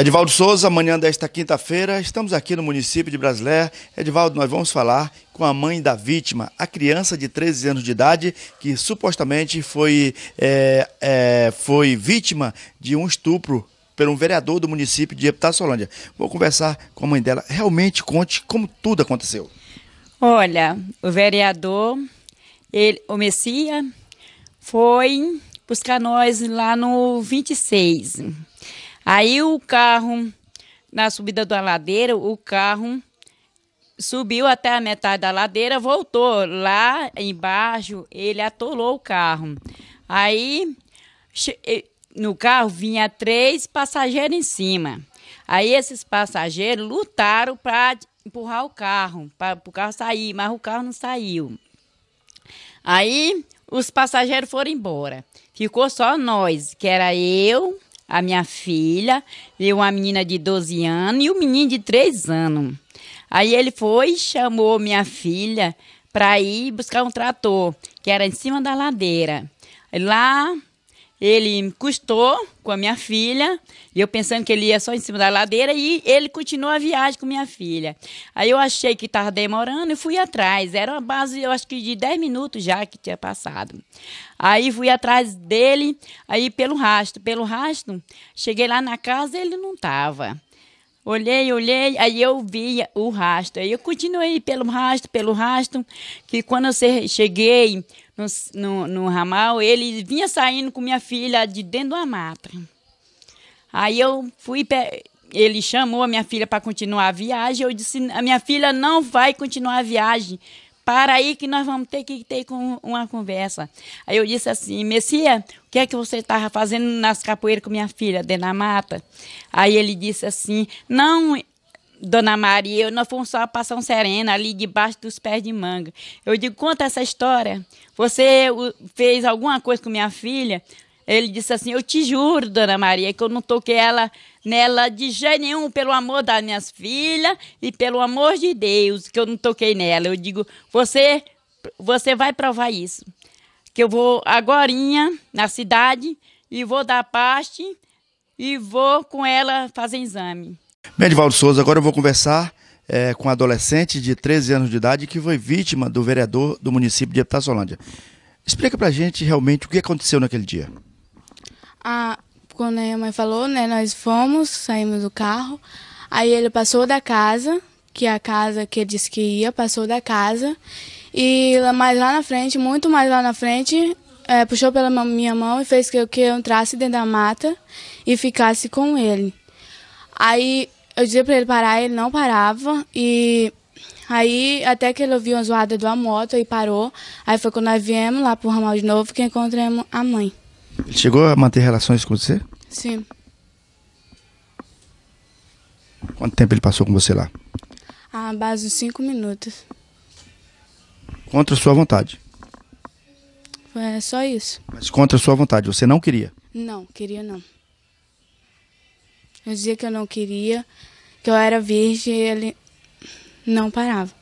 Edivaldo Souza, amanhã desta quinta-feira, estamos aqui no município de Brasilé. Edivaldo, nós vamos falar com a mãe da vítima, a criança de 13 anos de idade que supostamente foi, é, é, foi vítima de um estupro pelo um vereador do município de Epitaçolândia. Vou conversar com a mãe dela. Realmente conte como tudo aconteceu. Olha, o vereador, ele, o Messias, foi buscar nós lá no 26. Aí o carro, na subida da ladeira, o carro subiu até a metade da ladeira, voltou. Lá embaixo, ele atolou o carro. Aí, no carro, vinha três passageiros em cima. Aí, esses passageiros lutaram para empurrar o carro, para o carro sair, mas o carro não saiu. Aí, os passageiros foram embora. Ficou só nós, que era eu, a minha filha, e uma menina de 12 anos e um menino de 3 anos. Aí ele foi e chamou minha filha para ir buscar um trator, que era em cima da ladeira. Lá ele custou com a minha filha, e eu pensando que ele ia só em cima da ladeira, e ele continuou a viagem com minha filha. Aí eu achei que estava demorando e fui atrás. Era uma base, eu acho que de 10 minutos já que tinha passado. Aí fui atrás dele, aí pelo rastro, pelo rastro, cheguei lá na casa ele não estava. Olhei, olhei, aí eu vi o rastro. Aí eu continuei pelo rastro, pelo rastro, que quando eu cheguei no, no, no ramal, ele vinha saindo com minha filha de dentro da mata. Aí eu fui, ele chamou a minha filha para continuar a viagem. Eu disse: a minha filha não vai continuar a viagem para aí que nós vamos ter que ter uma conversa. Aí eu disse assim, Messias, o que é que você estava fazendo nas capoeiras com minha filha, dentro da mata? Aí ele disse assim, não, dona Maria, nós fomos só passar um serena ali debaixo dos pés de manga. Eu digo, conta essa história. Você fez alguma coisa com minha filha? Ele disse assim, eu te juro, dona Maria, que eu não toquei ela nela de jeito nenhum, pelo amor das minhas filhas e pelo amor de Deus, que eu não toquei nela. Eu digo, você, você vai provar isso. Que eu vou agora na cidade e vou dar parte e vou com ela fazer exame. Bem, Souza, agora eu vou conversar é, com um adolescente de 13 anos de idade que foi vítima do vereador do município de Epitaçolândia. Explica pra gente realmente o que aconteceu naquele dia. Ah, quando a minha mãe falou, né, nós fomos, saímos do carro. Aí ele passou da casa, que é a casa que ele disse que ia, passou da casa. E mais lá na frente, muito mais lá na frente, é, puxou pela minha mão e fez que eu, que eu entrasse dentro da mata e ficasse com ele. Aí eu dizia para ele parar, ele não parava. E Aí, até que ele ouviu uma zoada de uma moto e parou. Aí foi quando nós viemos lá pro ramal de novo que encontramos a mãe. Ele chegou a manter relações com você? Sim. Quanto tempo ele passou com você lá? A base de cinco minutos. Contra sua vontade? É só isso. Mas contra sua vontade, você não queria? Não, queria não. Eu dizia que eu não queria, que eu era virgem e ele não parava.